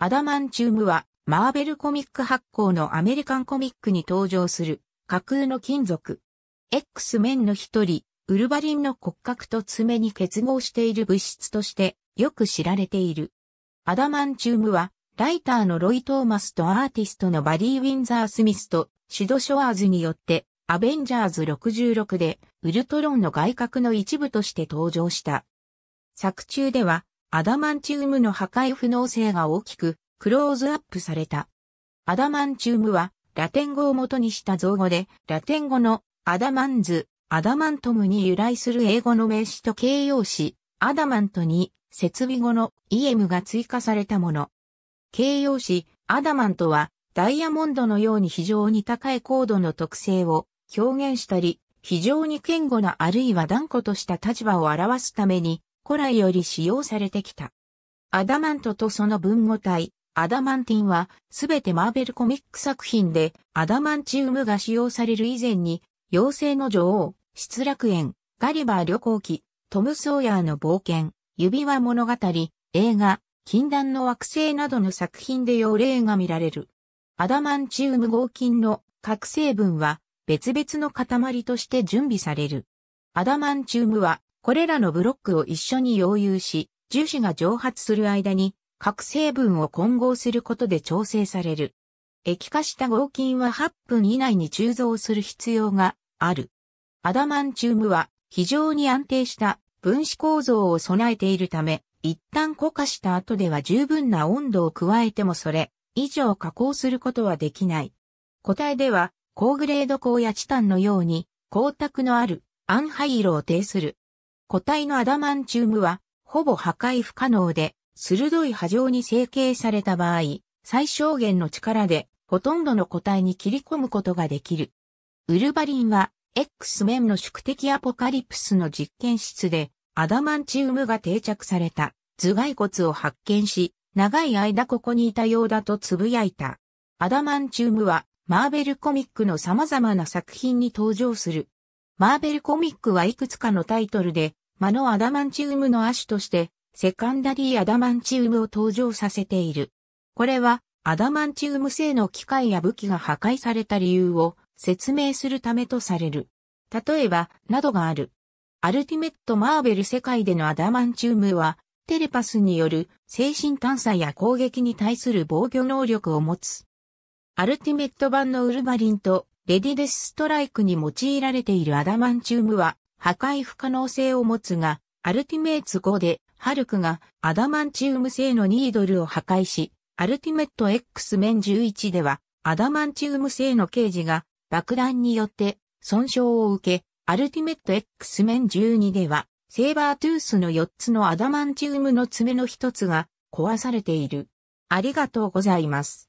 アダマンチウムは、マーベルコミック発行のアメリカンコミックに登場する架空の金属。X 面の一人、ウルバリンの骨格と爪に結合している物質としてよく知られている。アダマンチウムは、ライターのロイ・トーマスとアーティストのバリー・ウィンザー・スミスとシド・ショアーズによって、アベンジャーズ66でウルトロンの外角の一部として登場した。作中では、アダマンチウムの破壊不能性が大きくクローズアップされた。アダマンチウムはラテン語を元にした造語で、ラテン語のアダマンズ、アダマントムに由来する英語の名詞と形容詞、アダマントに設備語の EM が追加されたもの。形容詞、アダマントはダイヤモンドのように非常に高い高度の特性を表現したり、非常に堅固なあるいは断固とした立場を表すために古来より使用されてきた。アダマントとその文語体、アダマンティンは、すべてマーベルコミック作品で、アダマンチウムが使用される以前に、妖精の女王、失楽園、ガリバー旅行記、トム・ソーヤーの冒険、指輪物語、映画、禁断の惑星などの作品で妖霊が見られる。アダマンチウム合金の核成分は別々の塊として準備される。アダマンチウムはこれらのブロックを一緒に溶融し、樹脂が蒸発する間に各成分を混合することで調整される。液化した合金は8分以内に鋳造する必要がある。アダマンチウムは非常に安定した分子構造を備えているため、一旦固化した後では十分な温度を加えてもそれ以上加工することはできない。固体では高グレード鋼やチタンのように光沢のあるハイ色を呈する個体のアダマンチウムは、ほぼ破壊不可能で、鋭い波状に成形された場合、最小限の力で、ほとんどの個体に切り込むことができる。ウルバリンは、X 面の宿敵アポカリプスの実験室で、アダマンチウムが定着された頭蓋骨を発見し、長い間ここにいたようだと呟いた。アダマンチウムは、マーベルコミックの様々な作品に登場するマーベルコミックはいくつかのタイトルで、魔のアダマンチウムの亜種として、セカンダリーアダマンチウムを登場させている。これは、アダマンチウム製の機械や武器が破壊された理由を説明するためとされる。例えば、などがある。アルティメット・マーベル世界でのアダマンチウムは、テレパスによる精神探査や攻撃に対する防御能力を持つ。アルティメット版のウルバリンとレディデスストライクに用いられているアダマンチウムは破壊不可能性を持つが、アルティメイツ5でハルクがアダマンチウム製のニードルを破壊し、アルティメット X 面11ではアダマンチウム製のケージが爆弾によって損傷を受け、アルティメット X 面12ではセーバートゥースの4つのアダマンチウムの爪の1つが壊されている。ありがとうございます。